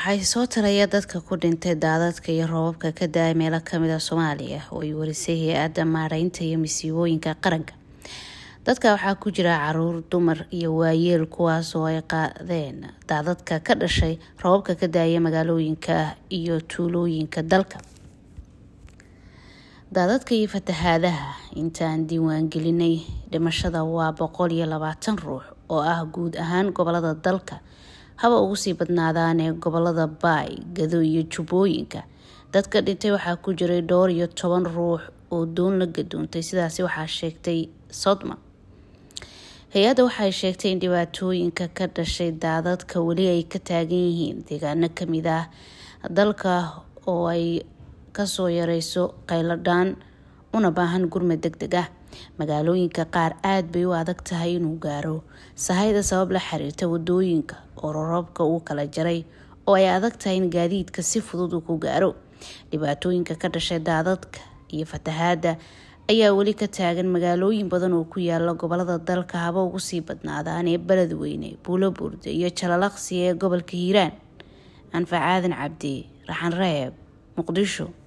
waxay soo tiraya dadka ku dhintay daadadka iyo roobabka ka daaya a meelo kamid a ah soomaaliya oo ay warisay hay-adda maareynta iyo masiibooyinka qaranka dadka waxaa ku jira caruur dumar iyo waayeel kuwaas oo ay qaadeen daadadka ka dhashay roobabka ka daaya magaalooyinka iyo tuulooyinka dalka daadadka iyo fatahaadaha intaan diiwaangelinay dhimashada waa boqol iyo labaatan ruux oo ah guud ahaan gobolada dalka haba ugu sii badnaadaan ee gobolada baay gado iyo jubbooyinka dadka dhintay waxaa ku jiray dhowr iyo toban ruux oo doon la gadoontay sidaasi waxaa sheegtay sodma hay-adda waxay sheegtay in dhibaatooyinka ka dhashay daadadka weli ay ka taagan yihiin deegaano kamid ah dalka oo ay kasoo yareyso qayladhaan una baahan gurmad deg deg ah magaalooyinka qaar aad bay u adag tahay inuu gaaro sahayda sabab la xiriirta wadooyinka oo roroobka uu kala jaray oo ay adag tahay in gaadiidka si fudud uu ku gaaro dhibaatooyinka ka dhashay daadadka iyo fatahaadda ayaa weli ka taagan magaalooyin badan oo ku yaala gobolada dalka haba ugu sii badnaadaan ee beledweyne buulo buurde iyo jalalaqsi ee gobolka hiiraan anfac aadan cabdi raxan reeb muqdisho